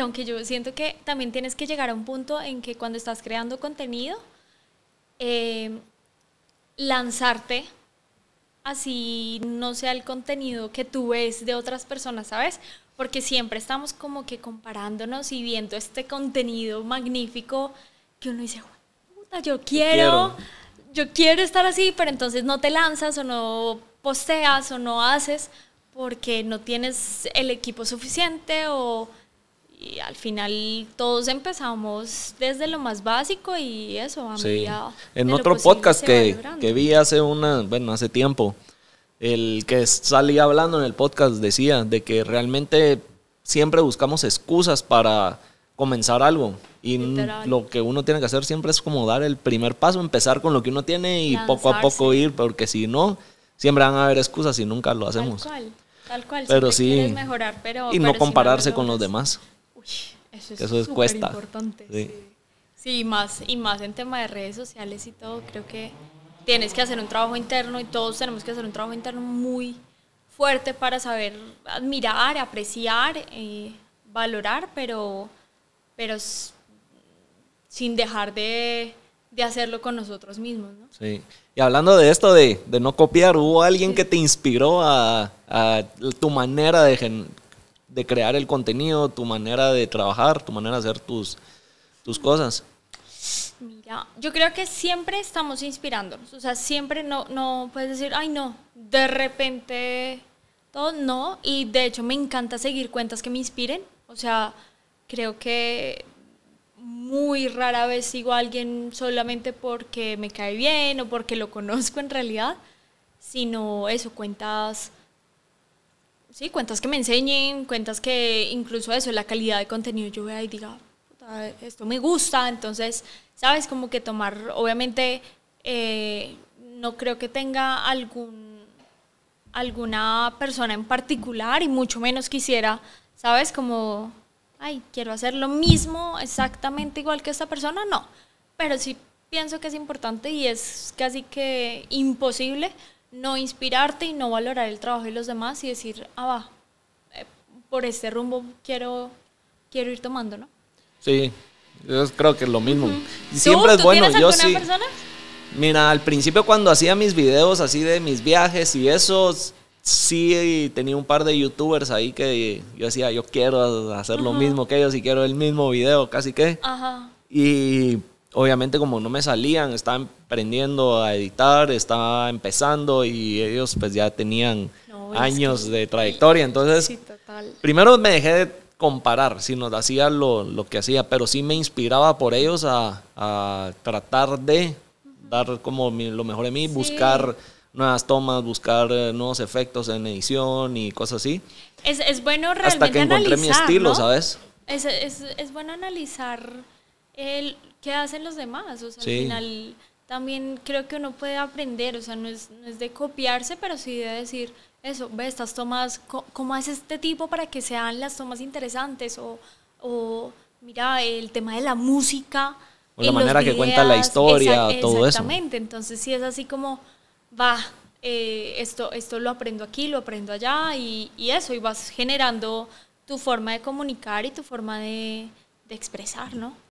aunque yo siento que también tienes que llegar a un punto en que cuando estás creando contenido, eh, lanzarte así no sea el contenido que tú ves de otras personas, ¿sabes? Porque siempre estamos como que comparándonos y viendo este contenido magnífico que uno dice, puta, yo quiero, quiero, yo quiero estar así, pero entonces no te lanzas o no posteas o no haces porque no tienes el equipo suficiente o y al final todos empezamos desde lo más básico y eso a en otro podcast que, vi hace una hace tiempo el que salía hablando en el podcast decía de que realmente siempre buscamos excusas para comenzar algo y lo que uno tiene que hacer siempre es como dar el primer paso empezar con lo que uno tiene y poco a poco ir porque si no siempre van a haber excusas y nunca lo hacemos tal cual, tal cual pero sí y no compararse con los demás eso es, súper importante. Sí. más, y más en tema de redes sociales y todo, creo que tienes que hacer un trabajo interno y todos tenemos que hacer un trabajo interno muy fuerte para saber admirar, apreciar, eh, valorar, pero, pero sin dejar de, hacerlo con nosotros mismos. Sí. Y hablando de esto de, no copiar, ¿hubo alguien que te inspiró a, tu manera de de crear el contenido, tu manera de trabajar, tu manera de hacer tus, tus cosas? Mira, yo creo que siempre estamos inspirándonos, o sea, siempre no, no puedes decir, ay no, de repente todo no, y de hecho me encanta seguir cuentas que me inspiren, o sea, creo que muy rara vez sigo a alguien solamente porque me cae bien o porque lo conozco en realidad, sino eso, cuentas sí, cuentas que me enseñen, cuentas que incluso eso, la calidad de contenido, yo vea y diga, esto me gusta, entonces, ¿sabes? Como que tomar, obviamente, eh, no creo que tenga algún, alguna persona en particular y mucho menos quisiera, ¿sabes? Como, ay, quiero hacer lo mismo exactamente igual que esta persona, no, pero sí pienso que es importante y es casi que imposible no inspirarte y no valorar el trabajo de los demás y decir, ah, va, eh, por este rumbo quiero, quiero ir tomando, ¿no? Sí, yo creo que es lo mismo. siempre ¿Tú, es bueno, yo sí. Persona? Mira, al principio cuando hacía mis videos así de mis viajes y eso, sí tenía un par de youtubers ahí que yo decía, yo quiero hacer lo mismo que ellos y quiero el mismo video, casi que. Ajá. Y obviamente como no me salían, estaba aprendiendo a editar, estaba empezando y ellos pues ya tenían años de trayectoria. Entonces, primero me dejé de comparar, si nos hacía lo, que hacía, pero sí me inspiraba por ellos a, tratar de dar como lo mejor de mí, buscar nuevas tomas, buscar eh, nuevos efectos en edición y cosas así. Es, bueno realmente Hasta que encontré mi estilo, ¿sabes? Es, es bueno analizar el qué hacen los demás. O sea, al final también creo que uno puede aprender, o sea, no es, de copiarse, pero sí de decir, eso, ve estas tomas, ¿cómo hace este tipo para que sean las tomas interesantes? O, o mira, el tema de la música. O la manera que cuenta la historia, todo eso. Exactamente, entonces sí es así como, va, eh, esto, esto lo aprendo aquí, lo aprendo allá y, y, eso, y vas generando tu forma de comunicar y tu forma de, de expresar, ¿no?